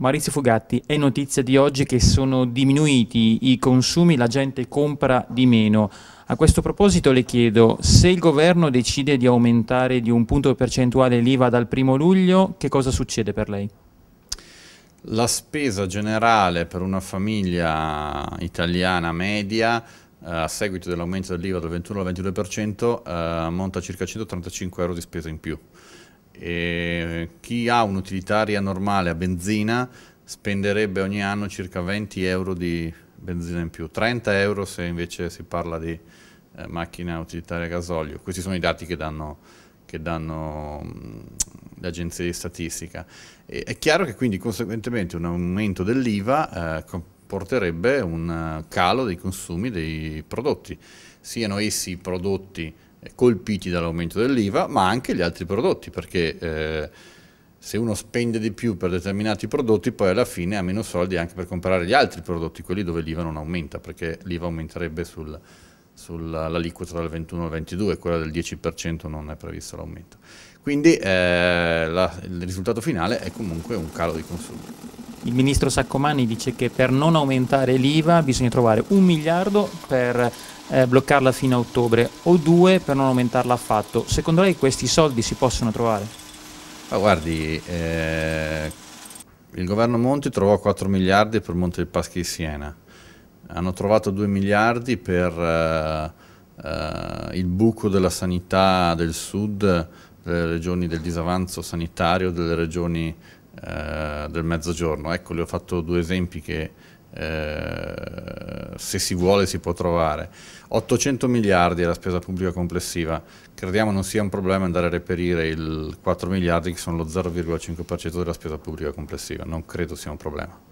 Maurizio Fugatti, è notizia di oggi che sono diminuiti i consumi, la gente compra di meno. A questo proposito le chiedo, se il governo decide di aumentare di un punto percentuale l'IVA dal primo luglio, che cosa succede per lei? La spesa generale per una famiglia italiana media eh, a seguito dell'aumento dell'IVA dal 21 al 22% eh, ammonta a circa 135 euro di spesa in più. E chi ha un'utilitaria normale a benzina spenderebbe ogni anno circa 20 euro di benzina in più, 30 euro se invece si parla di eh, macchina utilitaria a gasolio. Questi sono i dati che danno, che danno mh, mm, le agenzie di statistica. E, è chiaro che quindi conseguentemente un aumento dell'IVA eh, comporterebbe un eh, calo dei consumi dei prodotti, siano essi prodotti eh, colpiti dall'aumento dell'IVA, ma anche gli altri prodotti, perché eh, se uno spende di più per determinati prodotti, poi alla fine ha meno soldi anche per comprare gli altri prodotti, quelli dove l'IVA non aumenta, perché l'IVA aumenterebbe sul, sull'aliquota dal 21 al 22, quella del 10% non è previsto l'aumento. Quindi eh, la, il risultato finale è comunque un calo di consumo il ministro Saccomani dice che per non aumentare l'IVA bisogna trovare un miliardo per eh, bloccarla fino a ottobre o due per non aumentarla affatto. Secondo lei questi soldi si possono trovare? Ma guardi, eh, il governo Monti trovò 4 miliardi per Monte dei Paschi di Siena, hanno trovato 2 miliardi per eh, eh, il buco della sanità del sud, delle regioni del disavanzo sanitario, delle regioni eh, del mezzogiorno. Ecco, le ho fatto due esempi che eh, se si vuole si può trovare. 800 miliardi è la spesa pubblica complessiva, crediamo non sia un problema andare a reperire il 4 miliardi che sono lo 0,5% della spesa pubblica complessiva, non credo sia un problema.